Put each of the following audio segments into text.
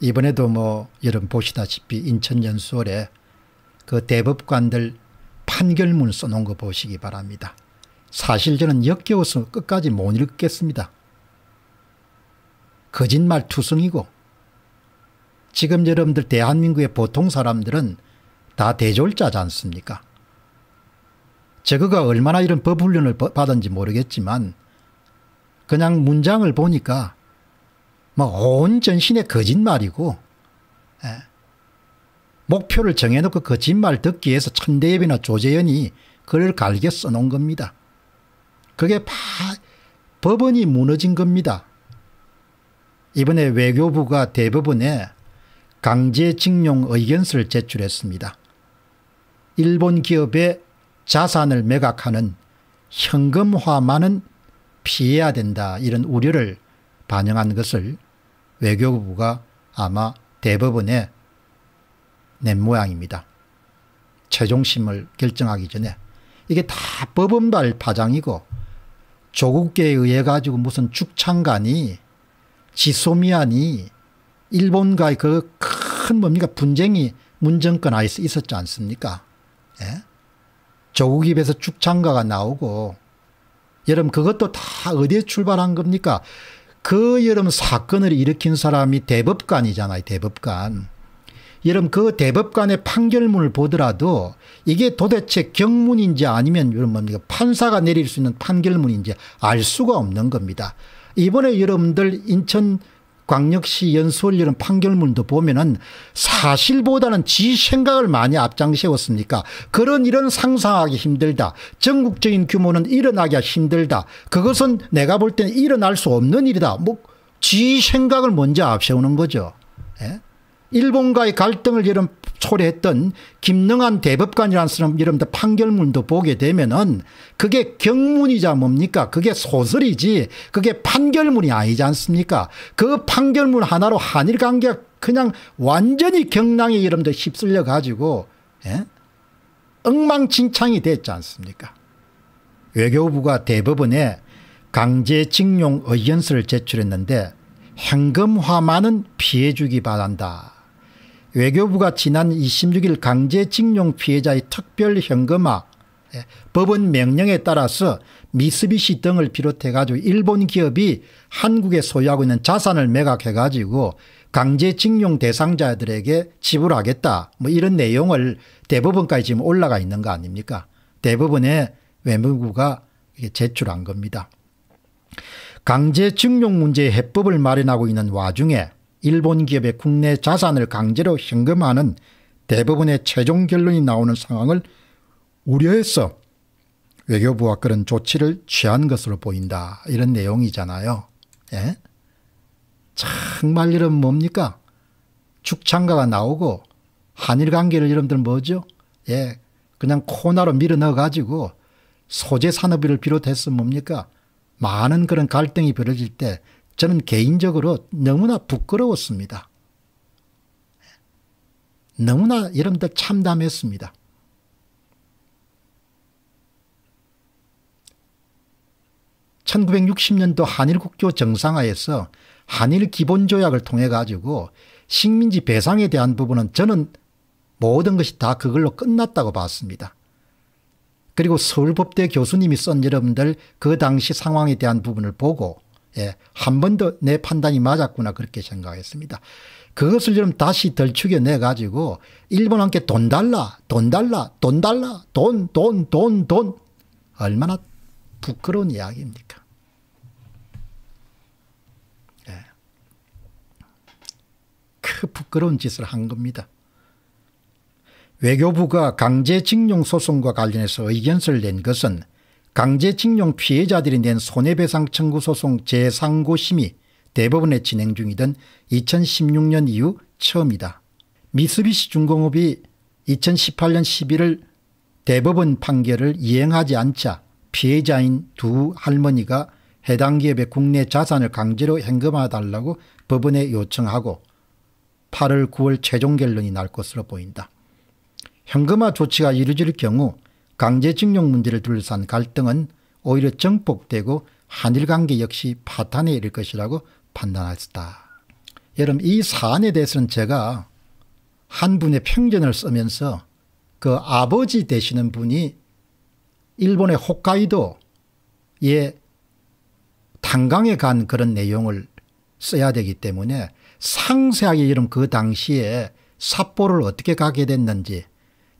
이번에도 뭐 여러분 보시다시피 인천연수원에그 대법관들 판결문 써놓은 거 보시기 바랍니다. 사실 저는 역겨워서 끝까지 못 읽겠습니다. 거짓말 투성이고 지금 여러분들 대한민국의 보통 사람들은 다 대졸자지 않습니까? 저거가 얼마나 이런 법훈련을 받은지 모르겠지만 그냥 문장을 보니까 뭐 온전신의 거짓말이고 예. 목표를 정해놓고 거짓말 듣기 위해서 천대엽이나 조재현이 그를 갈겨 써놓은 겁니다. 그게 바, 법원이 무너진 겁니다. 이번에 외교부가 대법원에 강제징용 의견서를 제출했습니다. 일본 기업의 자산을 매각하는 현금화만은 피해야 된다 이런 우려를 반영한 것을 외교부가 아마 대법원에 낸 모양입니다. 최종심을 결정하기 전에 이게 다 법원발 파장이고 조국계에 의해 가지고 무슨 축창관이 지소미안이 일본과의 그 큰 뭡니까 분쟁이 문정권 아이스 있었지 않습니까? 예? 조국 입에서 축창가가 나오고 여러분 그것도 다 어디에 출발한 겁니까? 그 여름 사건을 일으킨 사람이 대법관이잖아요. 대법관. 여러분 그 대법관의 판결문을 보더라도 이게 도대체 경문인지 아니면 여러분 판사가 내릴 수 있는 판결문인지 알 수가 없는 겁니다. 이번에 여러분들 인천 광역시 연수원 이런 판결문도 보면은 사실보다는 지 생각을 많이 앞장세웠습니까 그런 일은 상상하기 힘들다. 전국적인 규모는 일어나기 힘들다. 그것은 내가 볼 때는 일어날 수 없는 일이다. 뭐지 생각을 먼저 앞세우는 거죠. 예? 일본과의 갈등을 이런 초래했던 김능한 대법관이라는 사람 이름도 판결문도 보게 되면은 그게 경문이자 뭡니까 그게 소설이지 그게 판결문이 아니지 않습니까 그 판결문 하나로 한일 관계가 그냥 완전히 경랑의 이름도 휩쓸려 가지고 예? 엉망진창이 됐지 않습니까 외교부가 대법원에 강제징용 의견서를 제출했는데 현금화만은 피해주기 바란다 외교부가 지난 26일 강제징용 피해자의 특별현금화 예, 법원 명령에 따라서 미쓰비시 등을 비롯해 가지고 일본 기업이 한국에 소유하고 있는 자산을 매각해 가지고 강제징용 대상자들에게 지불하겠다 뭐 이런 내용을 대법원까지 지금 올라가 있는 거 아닙니까 대법원에 외무부가 제출한 겁니다. 강제징용 문제 해법을 마련하고 있는 와중에 일본 기업의 국내 자산을 강제로 현금화하는 대부분의 최종 결론이 나오는 상황을 우려해서 외교부와 그런 조치를 취한 것으로 보인다. 이런 내용이잖아요. 예? 정말 이런 뭡니까? 죽창가가 나오고 한일 관계를 여러분들 뭐죠? 예. 그냥 코나로 밀어 넣어가지고 소재 산업을 비롯해서 뭡니까? 많은 그런 갈등이 벌어질 때 저는 개인적으로 너무나 부끄러웠습니다. 너무나 여러분들 참담했습니다. 1 9 6 0년도 한일국교 정상화에서 한일 기본조약을 통해 가지고 식민지 배상에 대한 부분은 저는 모든 것이 다 그걸로 끝났다고 봤습니다. 그리고 서울법대 교수님이 쓴 여러분들 그 당시 상황에 대한 부분을 보고 예, 한 번 더 내 판단이 맞았구나 그렇게 생각했습니다. 그것을 좀 다시 덜추겨내 가지고 일본한테 돈 달라, 돈 달라, 돈 달라, 돈, 돈, 돈, 돈. 얼마나 부끄러운 이야기입니까? 예. 그 부끄러운 짓을 한 겁니다. 외교부가 강제징용 소송과 관련해서 의견서를 낸 것은 강제징용 피해자들이 낸 손해배상 청구 소송 제3고심이 대법원에 진행 중이던 2016년 이후 처음이다. 미쓰비시 중공업이 2018년 11월 대법원 판결을 이행하지 않자 피해자인 두 할머니가 해당 기업의 국내 자산을 강제로 현금화달라고 법원에 요청하고 8월 9월 최종 결론이 날 것으로 보인다. 현금화 조치가 이루어질 경우 강제징용 문제를 둘러싼 갈등은 오히려 정폭되고 한일 관계 역시 파탄에 이를 것이라고 판단했다. 여러분 이 사안에 대해서는 제가 한 분의 평전을 쓰면서 그 아버지 되시는 분이 일본의 홋카이도에 탄강에 간 그런 내용을 써야 되기 때문에 상세하게 여러분 그 당시에 삿포를 어떻게 가게 됐는지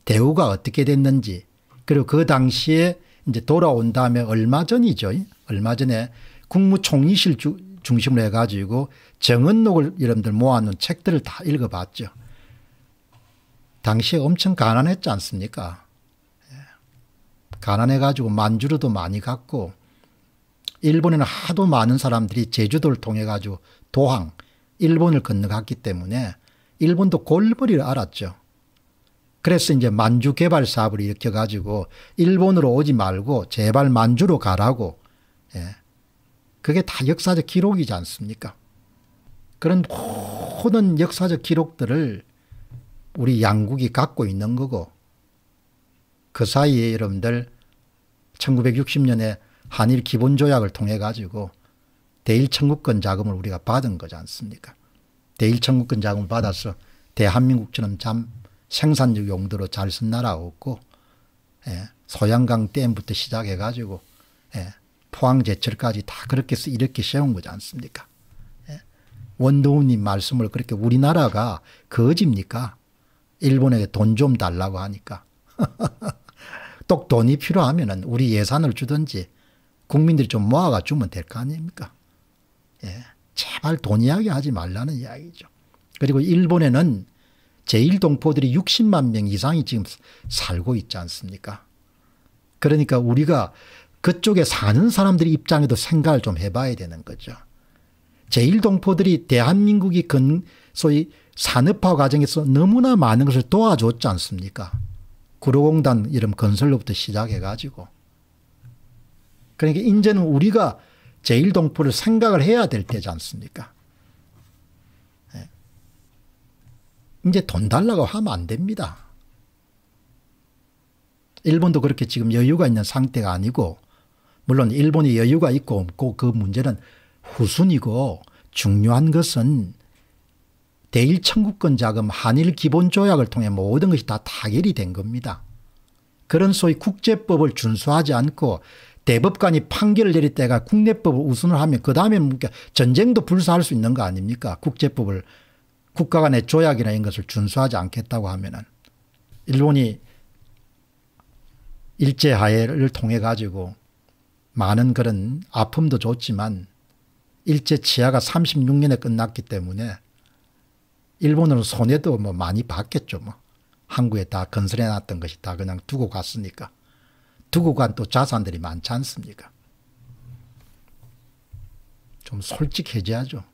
대우가 어떻게 됐는지 그리고 그 당시에 이제 돌아온 다음에 얼마 전이죠. 얼마 전에 국무총리실 주, 중심으로 해가지고 정은록을 여러분들 모아놓은 책들을 다 읽어봤죠. 당시에 엄청 가난했지 않습니까? 예. 가난해가지고 만주로도 많이 갔고 일본에는 하도 많은 사람들이 제주도를 통해가지고 도항, 일본을 건너갔기 때문에 일본도 골머리를 알았죠. 그래서 이제 만주 개발 사업을 일으켜 가지고 일본으로 오지 말고 제발 만주로 가라고 예. 그게 다 역사적 기록이지 않습니까? 그런 모든 역사적 기록들을 우리 양국이 갖고 있는 거고 그 사이에 여러분들 1960년에 한일 기본조약을 통해 가지고 대일청구권 자금을 우리가 받은 거지 않습니까? 대일청구권 자금을 받아서 대한민국처럼 참 생산적 용도로 잘 쓴 나라 없고 예, 소양강 댐부터 시작해가지고 예, 포항 제철까지 다 그렇게 이렇게 세운 거지 않습니까? 예, 원도우님 말씀을 그렇게 우리나라가 거짓입니까? 일본에게 돈 좀 달라고 하니까 똑 돈이 필요하면은 우리 예산을 주든지 국민들이 좀 모아가 주면 될 거 아닙니까? 예, 제발 돈 이야기 하지 말라는 이야기죠. 그리고 일본에는 제1동포들이 60만 명 이상이 지금 살고 있지 않습니까? 그러니까 우리가 그쪽에 사는 사람들의 입장에도 생각을 좀 해봐야 되는 거죠. 제1동포들이 대한민국이 근, 소위 산업화 과정에서 너무나 많은 것을 도와줬지 않습니까? 구로공단 이름 건설로부터 시작해가지고. 그러니까 이제는 우리가 제1동포를 생각을 해야 될 때지 않습니까? 이제 돈 달라고 하면 안 됩니다. 일본도 그렇게 지금 여유가 있는 상태가 아니고 물론 일본이 여유가 있고 없고 그 문제는 후순이고 중요한 것은 대일 청구권 자금 한일 기본 조약을 통해 모든 것이 다 타결이 된 겁니다. 그런 소위 국제법을 준수하지 않고 대법관이 판결을 내릴 때가 국내법을 우선을 하면 그 다음에 뭐 그러니까 전쟁도 불사할 수 있는 거 아닙니까? 국제법을 국가 간의 조약이나 이런 것을 준수하지 않겠다고 하면은 일본이 일제 하에를 통해 가지고 많은 그런 아픔도 줬지만 일제 치하가 36년에 끝났기 때문에 일본으로 손해도 뭐 많이 봤겠죠 뭐 한국에 다 건설해 놨던 것이 다 그냥 두고 갔으니까 두고 간 또 자산들이 많지 않습니까? 좀 솔직해져야죠.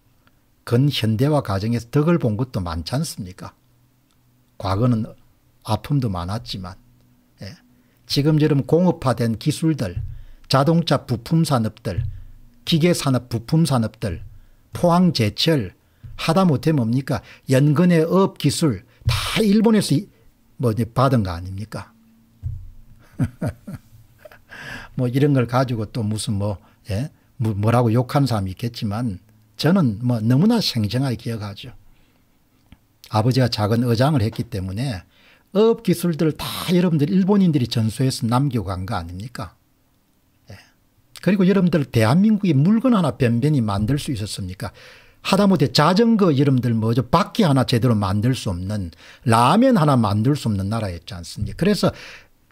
근현대화 과정에서 덕을 본 것도 많지 않습니까? 과거는 아픔도 많았지만 예. 지금처럼 공업화된 기술들, 자동차 부품 산업들, 기계 산업 부품 산업들, 포항 제철, 하다못해 뭡니까? 연근의 업 기술 다 일본에서 뭐 받은 거 아닙니까? 뭐 이런 걸 가지고 또 무슨 뭐 예? 뭐 뭐라고 욕한 사람이 있겠지만 저는 뭐 너무나 생생하게 기억하죠. 아버지가 작은 어장을 했기 때문에 업 기술들을 다 여러분들 일본인들이 전수해서 남겨 간거 아닙니까? 예. 그리고 여러분들 대한민국이 물건 하나 변변히 만들 수 있었습니까? 하다못해 자전거 여러분들 뭐죠? 바퀴 하나 제대로 만들 수 없는 라면 하나 만들 수 없는 나라였지 않습니까? 그래서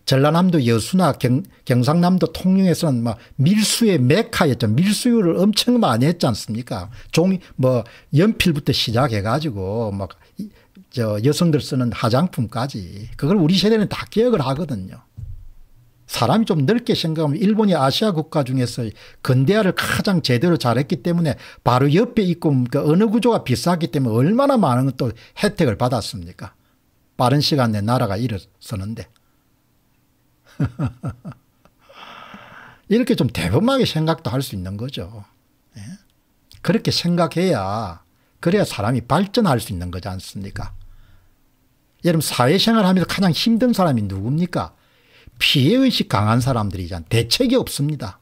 전라남도 여수나 경, 경상남도 통영에서는 뭐 밀수의 메카였죠. 밀수유를 엄청 많이 했지 않습니까? 종이 뭐 연필부터 시작해 가지고 막 저 여성들 쓰는 화장품까지 그걸 우리 세대는 다 기억을 하거든요. 사람이 좀 넓게 생각하면 일본이 아시아 국가 중에서 근대화를 가장 제대로 잘했기 때문에 바로 옆에 있고 그 어느 구조가 비싸기 때문에 얼마나 많은 또 혜택을 받았습니까? 빠른 시간 내 나라가 일어서는데. 이렇게 좀 대범하게 생각도 할 수 있는 거죠. 예? 그렇게 생각해야 그래야 사람이 발전할 수 있는 거지 않습니까? 여러분 사회생활 하면서 가장 힘든 사람이 누굽니까? 피해의식 강한 사람들이잖아요. 대책이 없습니다.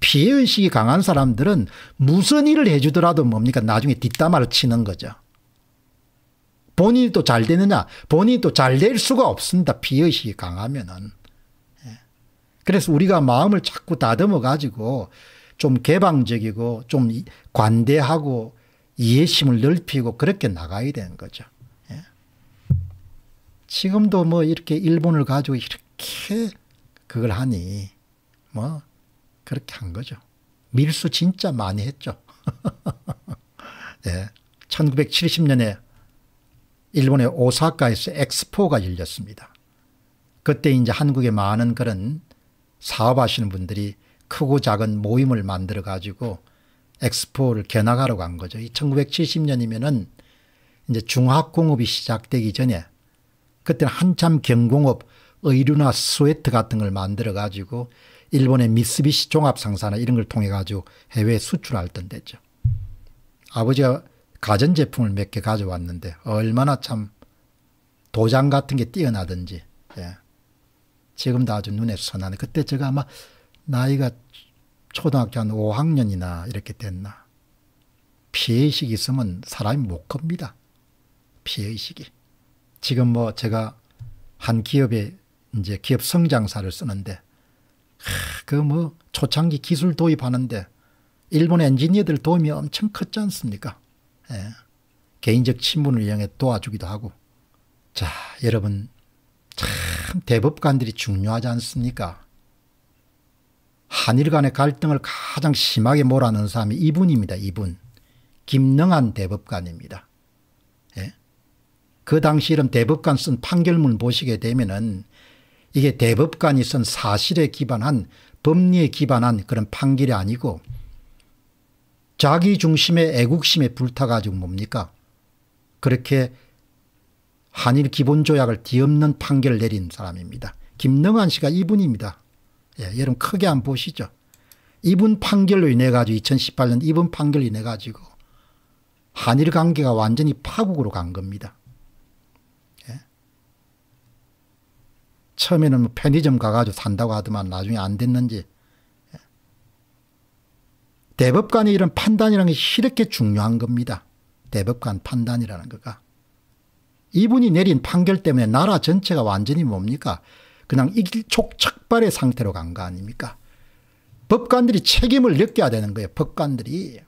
피해의식이 강한 사람들은 무슨 일을 해주더라도 뭡니까? 나중에 뒷담화를 치는 거죠. 본인이 또 잘 되느냐? 본인이 또잘 될 수가 없습니다. 비의식이 강하면은. 예. 그래서 우리가 마음을 자꾸 다듬어 가지고 좀 개방적이고 좀 관대하고 이해심을 넓히고 그렇게 나가야 되는 거죠. 예. 지금도 뭐 이렇게 일본을 가지고 이렇게 그걸 하니 뭐 그렇게 한 거죠. 밀수 진짜 많이 했죠. 예. 1970년에 일본의 오사카에서 엑스포가 열렸습니다. 그때 이제 한국의 많은 그런 사업하시는 분들이 크고 작은 모임을 만들어 가지고 엑스포를 견학하러 간 거죠. 1970년이면은 이제 중화공업이 시작되기 전에 그때는 한참 경공업 의류나 스웨트 같은 걸 만들어 가지고 일본의 미쓰비시 종합상사나 이런 걸 통해 가지고 해외에 수출할 던 데죠. 아버지가 가전제품을 몇 개 가져왔는데 얼마나 참 도장 같은 게 뛰어나든지 예. 지금도 아주 눈에 선하네. 그때 제가 아마 나이가 초등학교 한 5학년이나 이렇게 됐나. 피해의식이 있으면 사람이 못 겁니다. 피해의식이. 지금 뭐 제가 한 기업에 이제 기업 성장사를 쓰는데 그 뭐 초창기 기술 도입하는데 일본 엔지니어들 도움이 엄청 컸지 않습니까? 예, 개인적 친분을 이용해 도와주기도 하고 자 여러분 참 대법관들이 중요하지 않습니까? 한일 간의 갈등을 가장 심하게 몰아넣은 사람이 이분입니다. 이분. 김능한 대법관입니다. 예? 그 당시 이런 대법관 쓴 판결문 보시게 되면은 이게 대법관이 쓴 사실에 기반한 법리에 기반한 그런 판결이 아니고 자기 중심의 애국심에 불타가지고 뭡니까? 그렇게 한일 기본조약을 뒤엎는 판결을 내린 사람입니다. 김능환 씨가 이분입니다. 예, 여러분 크게 안 보시죠. 이분 판결로 인해 가지고 2018년 이분 판결로 인해 가지고 한일 관계가 완전히 파국으로 간 겁니다. 예. 처음에는 뭐 편의점 가가지고 산다고 하더만 나중에 안 됐는지 대법관의 이런 판단이라는 것이 렇게 중요한 겁니다. 대법관 판단이라는 거가. 이분이 내린 판결 때문에 나라 전체가 완전히 뭡니까? 그냥 일촉착발의 상태로 간 거 아닙니까? 법관들이 책임을 느껴야 되는 거예요. 법관들이.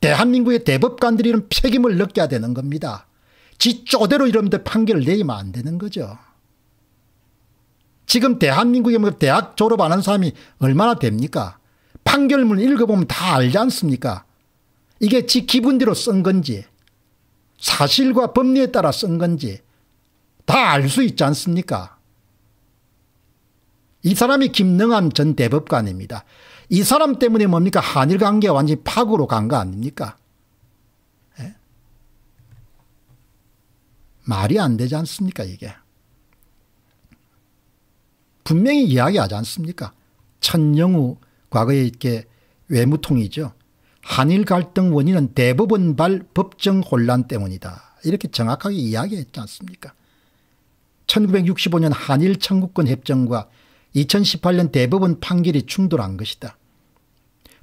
대한민국의 대법관들이 이런 책임을 느껴야 되는 겁니다. 지 쪼대로 이러면 판결을 내리면 안 되는 거죠. 지금 대한민국에 뭐 대학 졸업 안 한 사람이 얼마나 됩니까? 판결문 읽어보면 다 알지 않습니까? 이게 지 기분대로 쓴 건지 사실과 법리에 따라 쓴 건지 다 알 수 있지 않습니까? 이 사람이 김능암 전 대법관입니다. 이 사람 때문에 뭡니까? 한일 관계 완전히 파고로 간 거 아닙니까? 예? 말이 안 되지 않습니까, 이게? 분명히 이야기하지 않습니까? 천영우 과거에 이렇게 외무통이죠. 한일 갈등 원인은 대법원발 법정 혼란 때문이다. 이렇게 정확하게 이야기했지 않습니까? 1965년 한일 청구권 협정과 2018년 대법원 판결이 충돌한 것이다.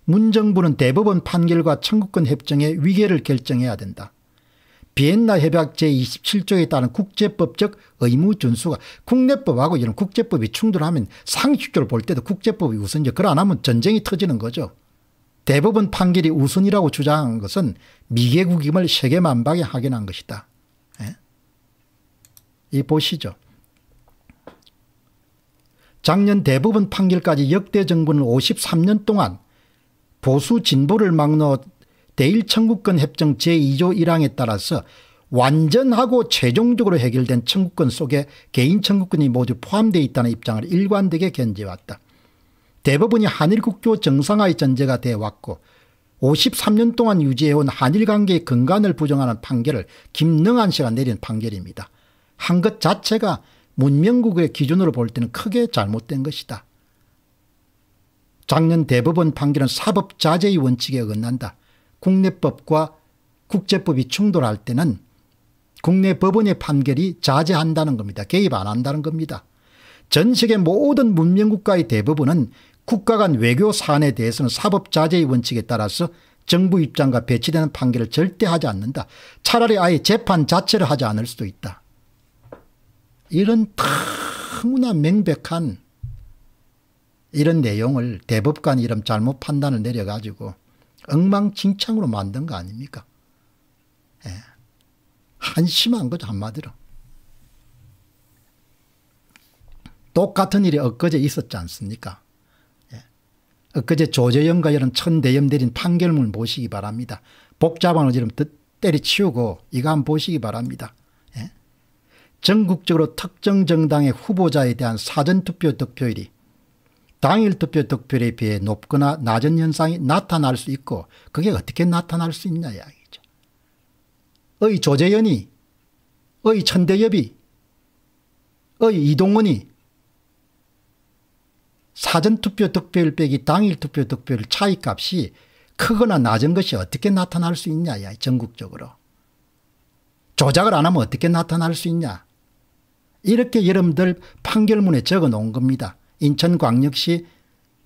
문 정부는 대법원 판결과 청구권 협정의 위계를 결정해야 된다. 비엔나 협약 제27조에 따른 국제법적 의무 준수가 국내법하고 이런 국제법이 충돌하면 상식적으로 볼 때도 국제법이 우선이죠. 그걸 안 하면 전쟁이 터지는 거죠. 대법원 판결이 우선이라고 주장한 것은 미개국임을 세계 만방에 확인한 것이다. 예? 이 보시죠. 작년 대법원 판결까지 역대 정부는 53년 동안 보수 진보를 막론 대일청구권 협정 제2조 1항에 따라서 완전하고 최종적으로 해결된 청구권 속에 개인 청구권이 모두 포함되어 있다는 입장을 일관되게 견제해왔다. 대법원이 한일 국교 정상화의 전제가 되어왔고 53년 동안 유지해온 한일관계의 근간을 부정하는 판결을 김능한 씨가 내린 판결입니다. 한 것 자체가 문명국의 기준으로 볼 때는 크게 잘못된 것이다. 작년 대법원 판결은 사법자제의 원칙에 어긋난다. 국내법과 국제법이 충돌할 때는 국내 법원의 판결이 자제한다는 겁니다. 개입 안 한다는 겁니다. 전 세계 모든 문명국가의 대부분은 국가 간 외교 사안에 대해서는 사법 자제의 원칙에 따라서 정부 입장과 배치되는 판결을 절대 하지 않는다. 차라리 아예 재판 자체를 하지 않을 수도 있다. 이런 너무나 명백한 이런 내용을 대법관 이름 잘못 판단을 내려가지고 엉망진창으로 만든 거 아닙니까? 예. 한심한 거죠 한마디로. 똑같은 일이 엊그제 있었지 않습니까? 예. 엊그제 조재영과 이런 천대염들인 판결문 보시기 바랍니다. 복잡한 어지럼 때리치우고 이거 한번 보시기 바랍니다. 예? 전국적으로 특정 정당의 후보자에 대한 사전투표 득표율이 당일 투표 득표에 비해 높거나 낮은 현상이 나타날 수 있고 그게 어떻게 나타날 수 있냐 이야기죠. 의 조재현이 의 천대엽이 의 이동원이 사전투표 득표율 빼기 당일 투표 득표율 차이값이 크거나 낮은 것이 어떻게 나타날 수 있냐 야 전국적으로. 조작을 안 하면 어떻게 나타날 수 있냐. 이렇게 여러분들 판결문에 적어 놓은 겁니다. 인천광역시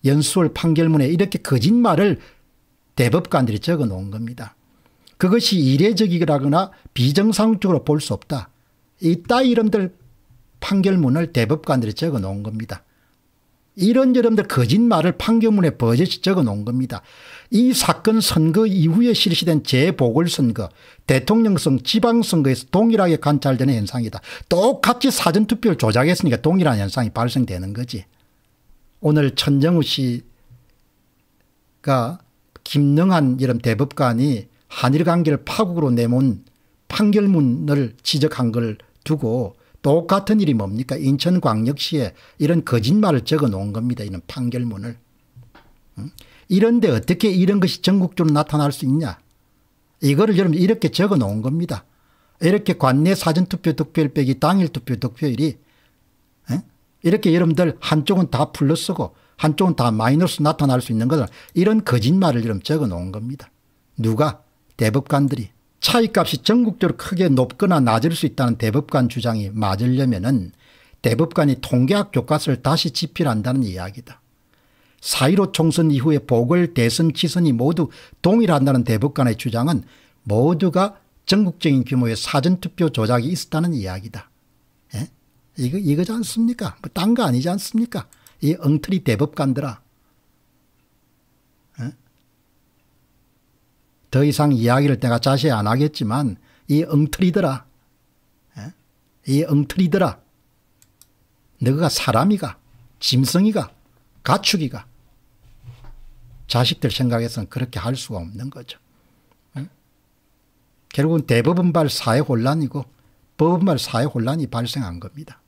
연수월 판결문에 이렇게 거짓말을 대법관들이 적어 놓은 겁니다. 그것이 이례적이라거나 비정상적으로 볼 수 없다. 이따 이름들 판결문을 대법관들이 적어 놓은 겁니다. 이런 여러분들 거짓말을 판결문에 버젓이 적어 놓은 겁니다. 이 사건 선거 이후에 실시된 재보궐선거, 대통령성, 지방선거에서 동일하게 관찰되는 현상이다. 똑같이 사전투표를 조작했으니까 동일한 현상이 발생되는 거지. 오늘 천정우 씨가 김능한 이런 대법관이 한일 관계를 파국으로 내몬 판결문을 지적한 걸 두고 똑같은 일이 뭡니까 인천광역시에 이런 거짓말을 적어 놓은 겁니다. 이런 판결문을. 이런데 어떻게 이런 것이 전국적으로 나타날 수 있냐. 이거를 여러분 이렇게 적어 놓은 겁니다. 이렇게 관내 사전투표 득표율 빼기 당일 투표 득표율이 이렇게 여러분들 한쪽은 다 플러스고 한쪽은 다 마이너스 나타날 수 있는 것을 이런 거짓말을 이름 적어 놓은 겁니다. 누가? 대법관들이. 차이값이 전국적으로 크게 높거나 낮을 수 있다는 대법관 주장이 맞으려면 은 대법관이 통계학 교과서를 다시 집필한다는 이야기다. 4.15 총선 이후에 보궐 대선 지선이 모두 동일한다는 대법관의 주장은 모두가 전국적인 규모의 사전투표 조작이 있었다는 이야기다. 이거, 이거지 않습니까? 뭐딴거 아니지 않습니까? 이 엉터리 대법관들아. 에? 예? 더 이상 이야기를 내가 자세히 안 하겠지만, 이 엉터리들아. 에? 예? 이 엉터리들아. 너가 사람이가, 짐승이가, 가축이가. 자식들 생각에선 그렇게 할 수가 없는 거죠. 예? 결국은 대법원발 사회 혼란이고, 법원발 사회 혼란이 발생한 겁니다.